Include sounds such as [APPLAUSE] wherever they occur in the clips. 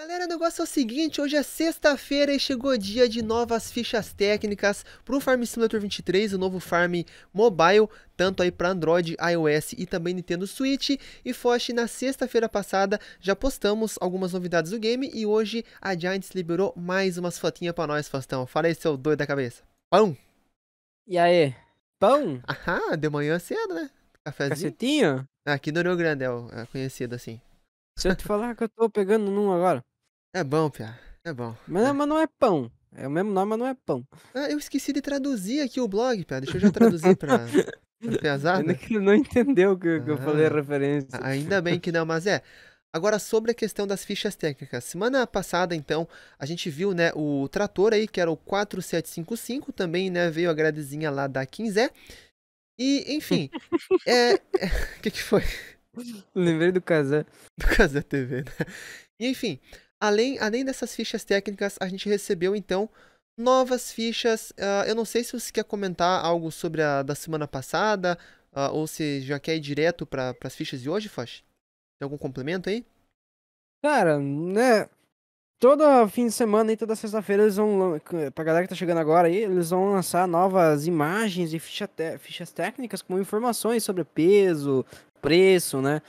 Galera, o negócio é o seguinte, hoje é sexta-feira e chegou o dia de novas fichas técnicas para o Farm Simulator 23, o novo Farm Mobile, tanto aí para Android, iOS e também Nintendo Switch. E Foch, na sexta-feira passada já postamos algumas novidades do game e hoje a Giants liberou mais umas fotinhas para nós, Fastão. Fala aí, seu doido da cabeça. Pão! E aí? Pão? Aham, de manhã cedo, né? Cafézinho. Cacetinho? Aqui no Rio Grande é, é conhecido assim. Se eu te falar que eu tô pegando num agora. É bom, Pia. É bom. Mas, é. mas não é pão. É o mesmo nome, mas não é pão. Ah, eu esqueci de traduzir aqui o blog, Pia. Deixa eu já traduzir pra. [LAUGHS] Pesado? Ele não entendeu que, ah, que eu ah, falei a referência. Ah, ainda bem que não, mas é. Agora, sobre a questão das fichas técnicas. Semana passada, então, a gente viu né, o trator aí, que era o 4755, também né, veio a gradezinha lá da Quinzé. E, enfim. O é, é, [LAUGHS] que, que foi? [LAUGHS] Lembrei do Casé. Do Casé TV, né? E, enfim, Além, além dessas fichas técnicas, a gente recebeu então novas fichas. Uh, eu não sei se você quer comentar algo sobre a da semana passada, uh, ou se já quer ir direto para as fichas de hoje, Foch. Tem algum complemento aí? Cara, né? Todo fim de semana e toda sexta-feira eles vão. Eh, pra galera que tá chegando agora aí, eles vão lançar novas imagens e ficha fichas técnicas com informações sobre peso, preço, né?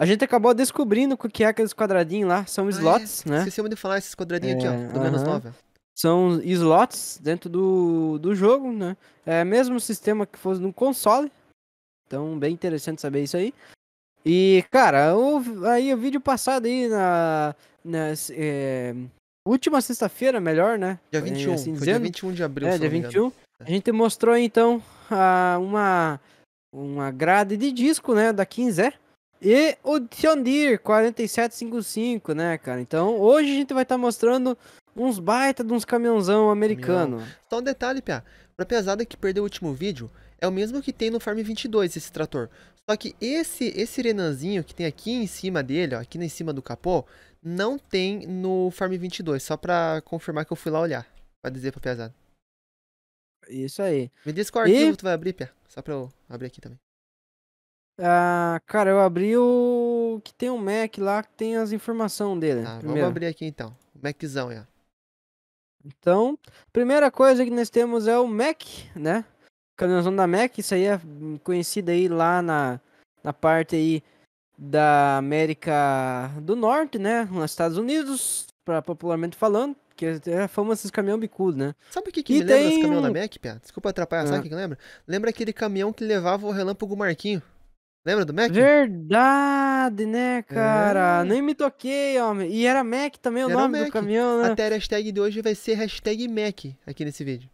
A gente acabou descobrindo o que é aqueles quadradinhos lá. São ah, é. slots, é. né? Esquecemos de falar esses quadradinhos é, aqui, ó, do uh -huh. menos 9. São slots dentro do, do jogo, né? É mesmo sistema que fosse no console. Então, bem interessante saber isso aí. E, cara, o, aí o vídeo passado aí na. na é, última sexta-feira, melhor, né? Dia 21, é, assim foi dia 21 de abril. É, dia 21. É. A gente mostrou então a, uma, uma grade de disco, né? Da Kinzé. E o Tiondir 4755, né, cara? Então, hoje a gente vai estar tá mostrando uns baita de uns caminhãozão americano. Caminhão. Só um detalhe, Pia. Pra pesada que perdeu o último vídeo, é o mesmo que tem no Farm 22, esse trator. Só que esse, esse Renanzinho que tem aqui em cima dele, ó, aqui em cima do capô, não tem no Farm 22. Só pra confirmar que eu fui lá olhar. Pra dizer pra pesada. Isso aí. Me diz qual e... arquivo tu vai abrir, Pia. Só pra eu abrir aqui também. Ah, cara, eu abri o que tem um Mac lá que tem as informações dele. Tá, vamos abrir aqui então. Maczão ó. Então, primeira coisa que nós temos é o Mac, né? Caminhãozão da Mac, isso aí é conhecido aí lá na, na parte aí da América do Norte, né? Nos Estados Unidos, pra, popularmente falando, que é a é fama desses caminhão bicudo, né? Sabe o que, que me tem... lembra esse caminhão da Mac, Pia? Desculpa atrapalhar, ah. sabe o ah. que, que lembra? Lembra aquele caminhão que levava o Relâmpago Marquinho. Lembra do Mac? Verdade, né, cara? É. Nem me toquei, homem. E era Mac também o era nome Mac. do caminhão, né? Até a hashtag de hoje vai ser hashtag Mac aqui nesse vídeo.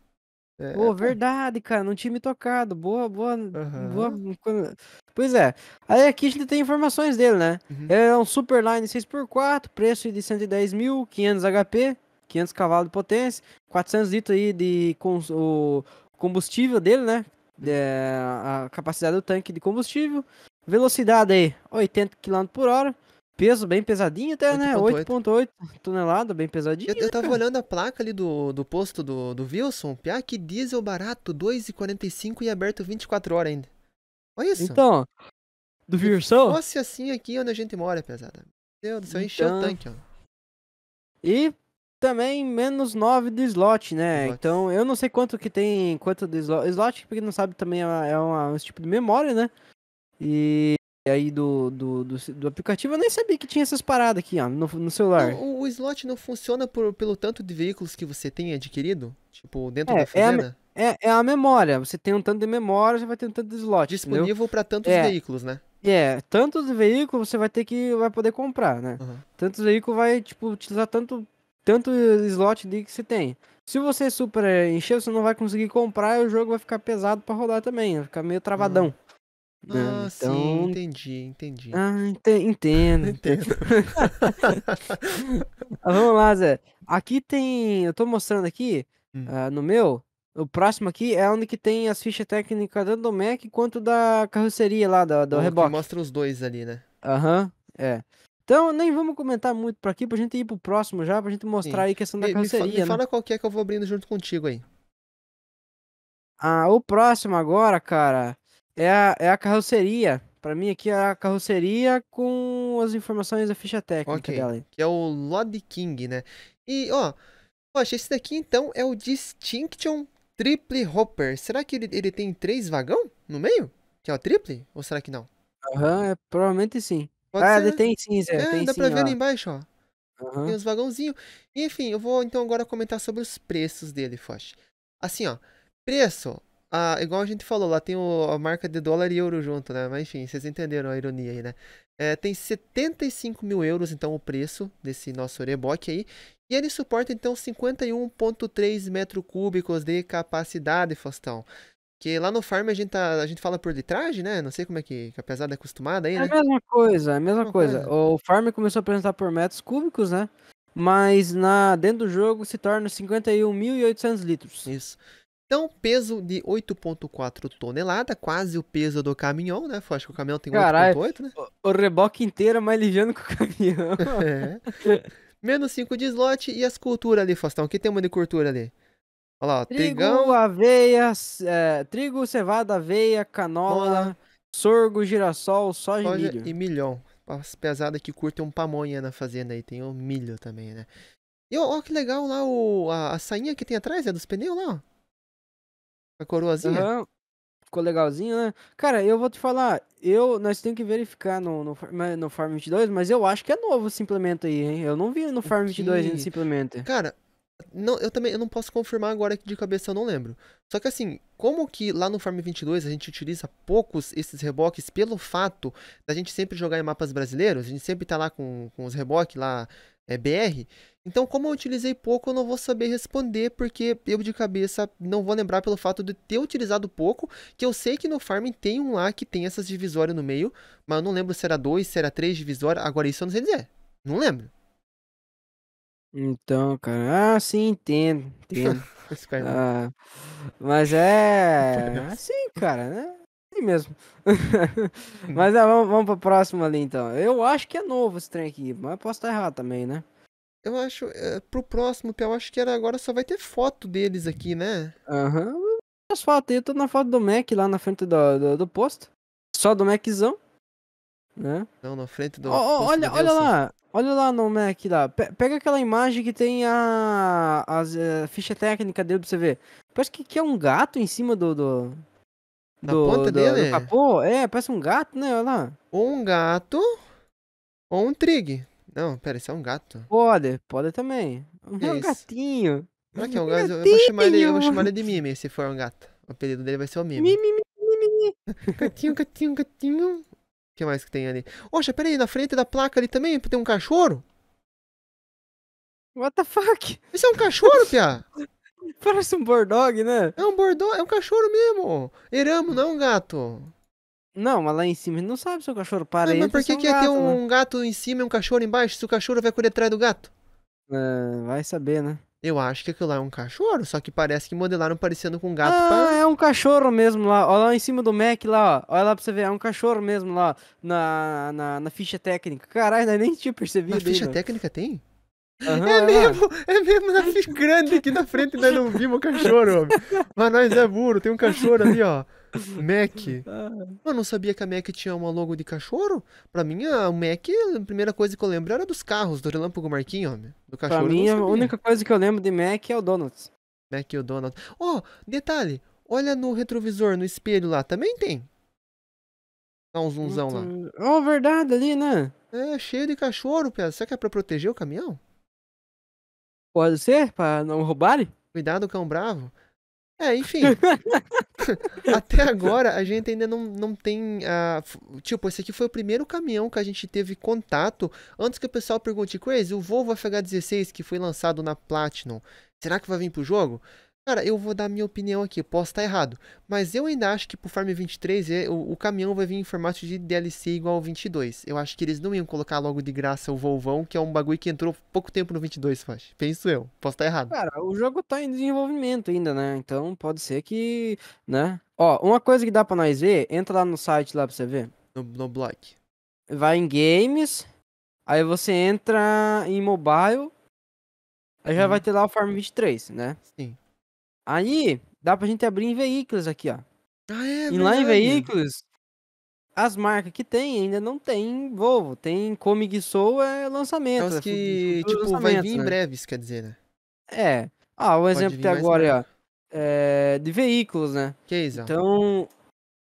É, Pô, verdade, cara. Não tinha me tocado. Boa, boa, uhum. boa. Pois é. Aí aqui a gente tem informações dele, né? Uhum. É um Superline 6x4, preço de 110 mil, 500 HP, 500 cavalos de potência, 400 litros aí de cons... o combustível dele, né? é, a capacidade do tanque de combustível, velocidade aí 80 km por hora, peso bem pesadinho até, né? 8.8 tonelada, bem pesadinho. Eu, né, eu tava cara? olhando a placa ali do, do posto do, do Wilson, piá, que diesel barato, 2,45 e aberto 24 horas ainda. Olha isso. Então, do Wilson? Se fosse assim aqui onde a gente mora, é pesada. Meu Deus do céu, então... encheu o então. tanque, ó. E também menos 9 do slot, né? Slot. Então, eu não sei quanto que tem, quanto do slot. Slot, porque não sabe, também é, uma, é um tipo de memória, né? E aí do, do, do, do, aplicativo, eu nem sabia que tinha essas paradas aqui, ó, no, no celular. O, o, slot não funciona por, pelo tanto de veículos que você tem adquirido? Tipo, dentro é, da fazenda? É a, é, é, a memória. Você tem um tanto de memória, você vai ter um tanto de slot. Disponível para tantos é. veículos, né? É, tantos veículos você vai ter que vai poder comprar, né? Uhum. Tantos veículos vai, tipo, utilizar tanto tanto slot de que se tem. Se você super encher, você não vai conseguir comprar e o jogo vai ficar pesado para rodar também, vai ficar meio travadão. Ah, né? ah então... sim, entendi, entendi. Ah, ent entendo. [LAUGHS] entendo. [LAUGHS] vamos lá, Zé. Aqui tem, eu tô mostrando aqui, hum. uh, no meu, o próximo aqui é onde que tem as fichas técnicas tanto do Mac quanto da carroceria lá, do, do reboque. Mostra os dois ali, né? Aham, uhum, é. Então, nem vamos comentar muito por aqui, pra gente ir pro próximo já, pra gente mostrar Sim. aí a questão da carroceria. Me, fa né? fala qual que é que eu vou abrindo junto contigo aí. Ah, o próximo agora, cara, é a, é a carroceria. Pra mim aqui é a carroceria com as informações da ficha técnica okay. dela. Que é o Lod King, né? E, ó, poxa, esse daqui então é o Distinction Triple Hopper. Será que ele, ele tem três vagão no meio? Que é o triple? Ou será que não? Aham, uhum, é, provavelmente sim. Pode ah, ser. tem sim, Zé. É, tem dá sim, pra ver ó. ali embaixo, ó. Uhum. Tem uns vagãozinhos. Enfim, eu vou então agora comentar sobre os preços dele, Foch. Assim, ó. Preço. Ah, igual a gente falou, lá tem o, a marca de dólar e euro junto, né? Mas enfim, vocês entenderam a ironia aí, né? É, tem 75 mil euros, então, o preço desse nosso Reebok aí. E ele suporta, então, 51,3 metros cúbicos de capacidade, Faustão. Que lá no farm a gente, tá, a gente fala por litragem, né? Não sei como é que, que a pesada é acostumada aí, né? É a né? mesma coisa, é a mesma coisa. coisa. O farm começou a apresentar por metros cúbicos, né? Mas na, dentro do jogo se torna 51.800 litros. Isso. Então, peso de 8.4 tonelada, quase o peso do caminhão, né? Acho que o caminhão tem 8.8, né? O, o reboque inteiro é mais ligeiro que o caminhão. é. Menos 5 de slot e as culturas ali, Faustão. O que tem uma de cultura ali? Olha lá, trigo, aveia, é, trigo, cevada, aveia, canola, Mola. sorgo, girassol, soja, soja e milho. E milhão. As pesadas que curtem um pamonha na fazenda aí, tem o milho também, né? E olha que legal lá o, a, a, sainha que tem atrás, é dos pneus lá, ó. A coroazinha. Uhum. Ficou legalzinho, né? Cara, eu vou te falar, eu, nós temos que verificar no, no, no Farm 22, mas eu acho que é novo o suplemento aí, hein? Eu não vi no Farm 22 ainda o Cara, não, eu também eu não posso confirmar agora que de cabeça eu não lembro. Só que assim, como que lá no Farm 22 a gente utiliza poucos esses reboques pelo fato da gente sempre jogar em mapas brasileiros, a gente sempre tá lá com, com os reboques lá é, BR. Então, como eu utilizei pouco, eu não vou saber responder, porque eu de cabeça não vou lembrar pelo fato de ter utilizado pouco, que eu sei que no Farm tem um lá que tem essas divisórias no meio, mas eu não lembro se era 2, se era 3 divisória, agora isso eu não sei dizer. Não lembro. Então, cara, ah, sim, entendo, entendo. [LAUGHS] Ah, mas é [LAUGHS] assim, cara, né? Assim mesmo. [LAUGHS] Hum. mas é, vamos, vamos pra próxima ali, então. Eu acho que é novo esse trem aqui, mas posso estar errado também, né? Eu acho, é, pro próximo, eu acho que era agora só vai ter foto deles aqui, né? Aham, as fotos aí, eu tô na foto do Mac lá na frente do, do, do posto. Só do Maczão, né? Não, na frente do. Oh, oh, olha, olha lá, Olha lá no Mac lá. pega aquela imagem que tem a, a, a, eh, ficha técnica dele pra você ver. Parece que, que é um gato em cima do. do... Da do, ponta do, dele? Do capô. É, parece um gato, né? Olha lá. Ou um gato ou um trig. Não, pera, isso é um gato. Pode, pode também. É um gatinho. que é um gato? Eu vou, chamar ele, eu vou chamar ele de Mimi, se for um gato. O apelido dele vai ser o Mimi. Mimi, Mimi, Mimi. [LAUGHS] gatinho, gatinho, gatinho que mais que tem ali? Oxa, peraí, na frente da placa ali também tem um cachorro? What the fuck? Isso é um cachorro, [LAUGHS] Pia? Parece um bordog, né? É um bordog, é um cachorro mesmo. Eramo, não gato. Não, mas lá em cima não sabe se o cachorro para aí. Mas por que, é um que é gato, ia ter um né? gato em cima e um cachorro embaixo se o cachorro vai correr atrás do gato? É, vai saber, né? Eu acho que aquilo lá é um cachorro, só que parece que modelaram parecendo com um gato. Ah, pra... é um cachorro mesmo lá. Olha lá em cima do Mac lá, ó. Olha lá pra você ver, é um cachorro mesmo lá na, na, na ficha técnica. Caralho, é nem tinha percebido. Na ficha aí, técnica não. tem? Uhum, é, é mesmo, é mesmo na ficha [LAUGHS] grande aqui na frente, nós não vimos o cachorro, homem. Mas nós é burro, tem um cachorro ali, ó. [LAUGHS] Mac. Ah. Eu não sabia que a Mac tinha uma logo de cachorro. Pra mim, a Mac, a primeira coisa que eu lembro era dos carros, do Relâmpago Marquinhos, homem. Do cachorro. Pra mim, a única coisa que eu lembro de Mac é o Donuts. Mac e o Donuts. Ó, oh, detalhe. Olha no retrovisor, no espelho lá. Também tem. Dá um zoomzão lá. oh, verdade ali, né? É, cheio de cachorro, Pedro. Será que é pra proteger o caminhão? Pode ser, pra não roubarem. Cuidado, cão bravo. É, enfim. [LAUGHS] até agora a gente ainda não, não tem. Uh, tipo, esse aqui foi o primeiro caminhão que a gente teve contato. Antes que o pessoal pergunte, Crazy, o Volvo FH16 que foi lançado na Platinum, será que vai vir pro jogo? Cara, eu vou dar minha opinião aqui, posso estar errado, mas eu ainda acho que pro Farm 23 é, o, o caminhão vai vir em formato de DLC igual ao 22. Eu acho que eles não iam colocar logo de graça o Volvão, que é um bagulho que entrou pouco tempo no 22, faz. Penso eu, posso estar errado. Cara, o jogo tá em desenvolvimento ainda, né? Então pode ser que, né? Ó, uma coisa que dá para nós ver, entra lá no site lá pra você ver. No, no blog. Vai em games, aí você entra em mobile, aí hum. já uhum. vai ter lá o Farm 23, né? Sim. Aí, dá pra gente abrir em veículos aqui, ó. Ah, é, é e verdade. lá em veículos, as marcas que tem ainda não tem Volvo. Tem Comig Soul é lançamento. Acho é que, tipo, vai vir né? em breve, isso quer dizer, né? É. Ah, o Pode exemplo até agora, breve. ó. É, de veículos, né? Que isso? Então,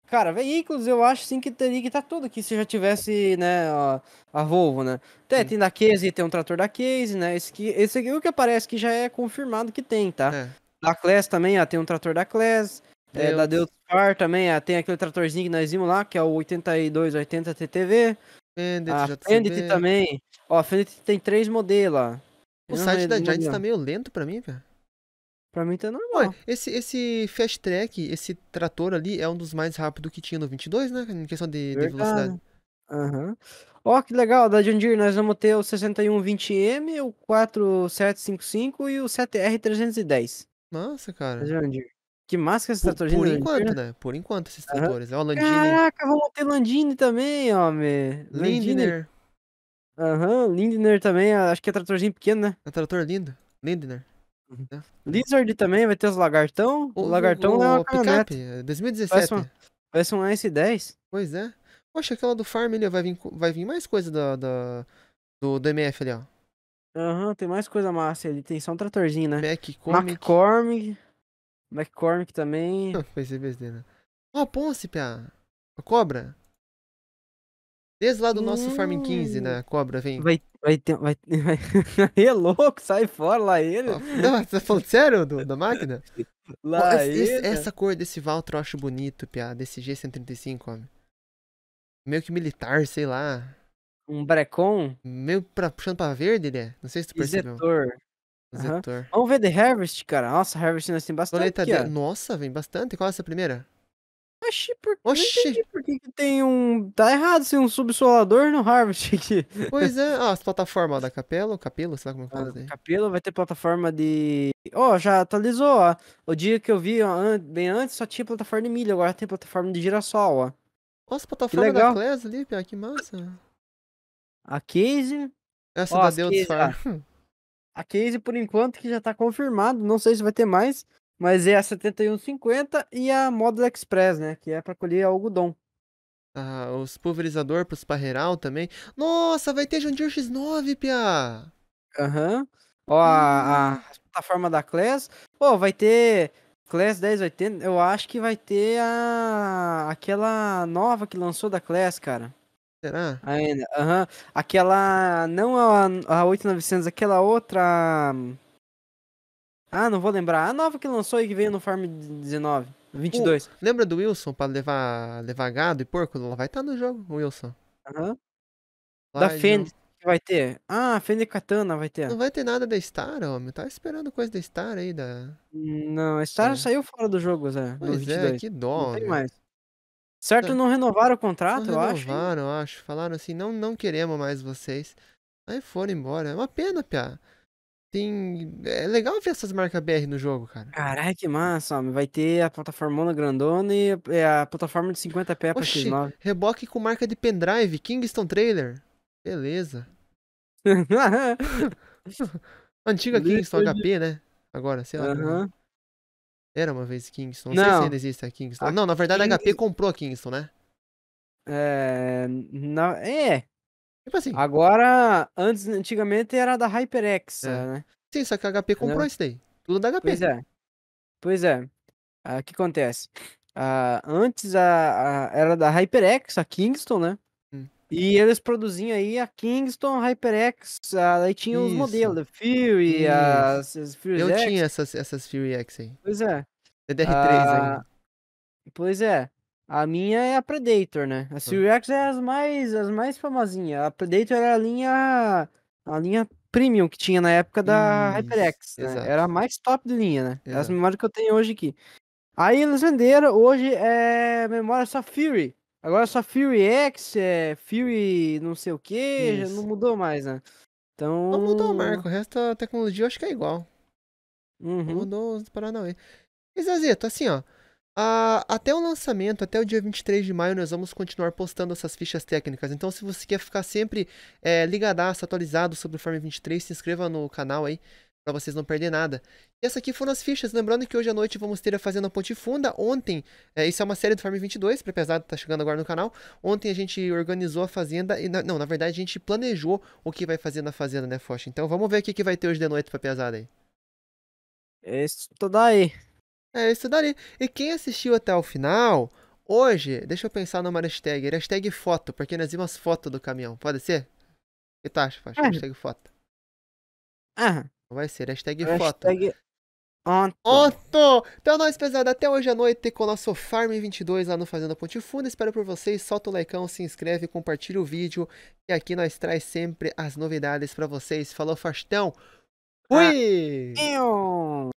Cara, veículos eu acho sim que teria que estar tá tudo aqui se já tivesse, né, a, a Volvo, né? Tem, tem da Case, tem um trator da Case, né? Esse, que, esse aqui o que aparece que já é confirmado que tem, tá? É. Da Class também, ah, tem um trator da Class. É, é da Deus Car também, ah, tem aquele tratorzinho que nós vimos lá, que é o 8280 TTV. Fendit, a Fendit também. Ó, a Fendit tem três modelos. O site da Giants tá meio lento pra mim, velho. Pra mim tá normal. Ué, esse, esse Fast Track, esse trator ali, é um dos mais rápidos que tinha no 22, né? Em questão de, de velocidade. Aham. Uhum. Ó, que legal, da John Deere nós vamos ter o 6120M, o 4755 e o 7R310. Nossa, cara. Que máscara é esse tratorzinho torcendo? Por enquanto, né? Por enquanto, esses uhum. tratores. Ó, é Landini. Caraca, vamos ter Landini também, homem. Lindner. Aham, uhum, Lindner também. Acho que é tratorzinho pequeno, né? É trator lindo. Lindner. Uhum. Né? Lizard também vai ter os lagartão. O, o lagartão o, é uma picape, 2017. É parece, um S10. Pois é. Poxa, aquela do Farm ali, vai vir, vai vir mais coisa do do, do MF ali, ó. Aham, tem mais coisa massa. ali tem só um tratorzinho, né? McCormick. McCormick. McCormick também. [LAUGHS] Foi CBSD, né? Ó, oh, Ponce, pia A cobra. Desde lá do nosso Farming 15, né? A hum. cobra vem. Vai, vai ter. Vai, [LAUGHS] [LAUGHS] é louco, sai fora lá ele. Oh, não, você tá falando sério do, da máquina? lá oh, esse, ele. Essa cor desse Valtro eu acho bonito, pia Desse G135, homem. Meio que militar, sei lá um brecon. Meio pra, puxando pra verde, né? Não sei se tu percebeu. Zetor. Zetor. Uhum. Vamos ver The Harvest, cara. Nossa, Harvest nós tem bastante. Aqui, de... Nossa, vem bastante. Qual é essa primeira? Oxi, por... Oxi. por que, que tem um. Tá errado ser assim, um subsolador no Harvest aqui. Pois é, ah, as [LAUGHS] plataformas da da Capelo, Capelo, sei lá como é fala. Ah, Capelo vai ter plataforma de. Ó, oh, já atualizou, ó. O dia que eu vi, ó, bem antes só tinha plataforma de milho, agora tem plataforma de girassol, ó. Nossa, plataforma da Class ali, que massa. A case Essa da Deus Farm [LAUGHS] a, a por enquanto, que já tá confirmado. Não sei se vai ter mais. Mas é a 7150 e a Model Express, né? Que é para colher algodão. Ah, os pulverizador pros parreiral também. Nossa, vai ter Jundir X9, Pia! Aham. Uhum. Ó, a, a, hum. plataforma da Class. Pô, vai ter. Class 1080 Eu acho que vai ter a. aquela nova que lançou da Class, cara. Será? Ainda, aham. Uhum. Aquela, não a, a 8900, aquela outra... Ah, não vou lembrar. A nova que lançou e que veio no Farm 19, 22. Uh, lembra do Wilson para levar, levar gado e porco? Ela vai estar tá no jogo, o Wilson. Aham. Uhum. Da é Fendi. que vai ter. Ah, e Katana vai ter. Não vai ter nada da Star, homem. Tava tá esperando coisa da Star aí da. Não, a Star é. saiu fora do jogo, Zé. Pois é, 22. que dó. Não tem mais. Certo, não renovaram o contrato, não eu acho acho. Renovaram, eu acho. Falaram assim, não, não queremos mais vocês. Aí foram embora. É uma pena, Pia. Tem... É legal ver essas marcas BR no jogo, cara. Caralho, que massa, homem. Vai ter a plataforma grandona e é a plataforma de 50 pé pra X9. Reboque com marca de pendrive, Kingston Trailer. Beleza. [LAUGHS] [LAUGHS] Antiga Kingston HP, né? Agora, sei lá. Uhum. Era uma vez Kingston. Não, não. sei se ainda existe a Kingston. A não, na verdade King... a HP comprou a Kingston, né? É. Na... É. Tipo assim. Agora, antes, antigamente era da HyperX, é. né? Sim, só que a HP comprou isso daí. Tudo da HP. Pois é. Pois é. Ah, o ah, que acontece? Ah, antes a, a, era da HyperX, a Kingston, né? E eles produziam aí a Kingston, Hyperx, aí tinha os modelos, a Fury, as, as Fury Eu X. tinha essas, essas Fury X aí. Pois é. DDR3 a... Ah, pois é. A minha é a Predator, né? A Fury X é as mais, as mais famosinhas. A Predator era a linha, a linha premium que tinha na época da Isso. HyperX, né? Era a mais top de linha, né? Exato. As memórias que eu tenho hoje aqui. Aí eles venderam, hoje é memória só Fury. Agora só Fury X, é Fury não sei o que, não mudou mais, né? Então... Não mudou o marco, o resto da tecnologia eu acho que é igual. Uhum. Não mudou os Paranauê. E Zazito, assim, ó. A, até o lançamento, até o dia 23 de maio, nós vamos continuar postando essas fichas técnicas. Então, se você quer ficar sempre é, ligadaço, atualizado sobre o Farm 23, se inscreva no canal aí para vocês não perderem nada. E essas aqui foram as fichas, lembrando que hoje à noite vamos ter a Fazenda Ponte Funda, ontem, é, isso é uma série do Farm 22, para pesado tá chegando agora no canal, ontem a gente organizou a Fazenda, e na, não, na verdade a gente planejou o que vai fazer na Fazenda, né, Foch? Então vamos ver o que, que vai ter hoje de noite pra pesada é aí. É isso daí. É isso daí. E quem assistiu até o final, hoje, deixa eu pensar numa hashtag, hashtag foto, porque nós vimos foto do caminhão, pode ser? O que tu acha, Foch? É. Hashtag foto. Aham. Vai ser hashtag, hashtag... foto. Onto. Onto! Então é nós, pesada, até hoje à noite com o nosso Farm 22 lá no Fazenda Ponte Funda. Espero por vocês. Solta o likeão, se inscreve, compartilha o vídeo. E aqui nós traz sempre as novidades para vocês. Falou, Fastão! Fui! Ah.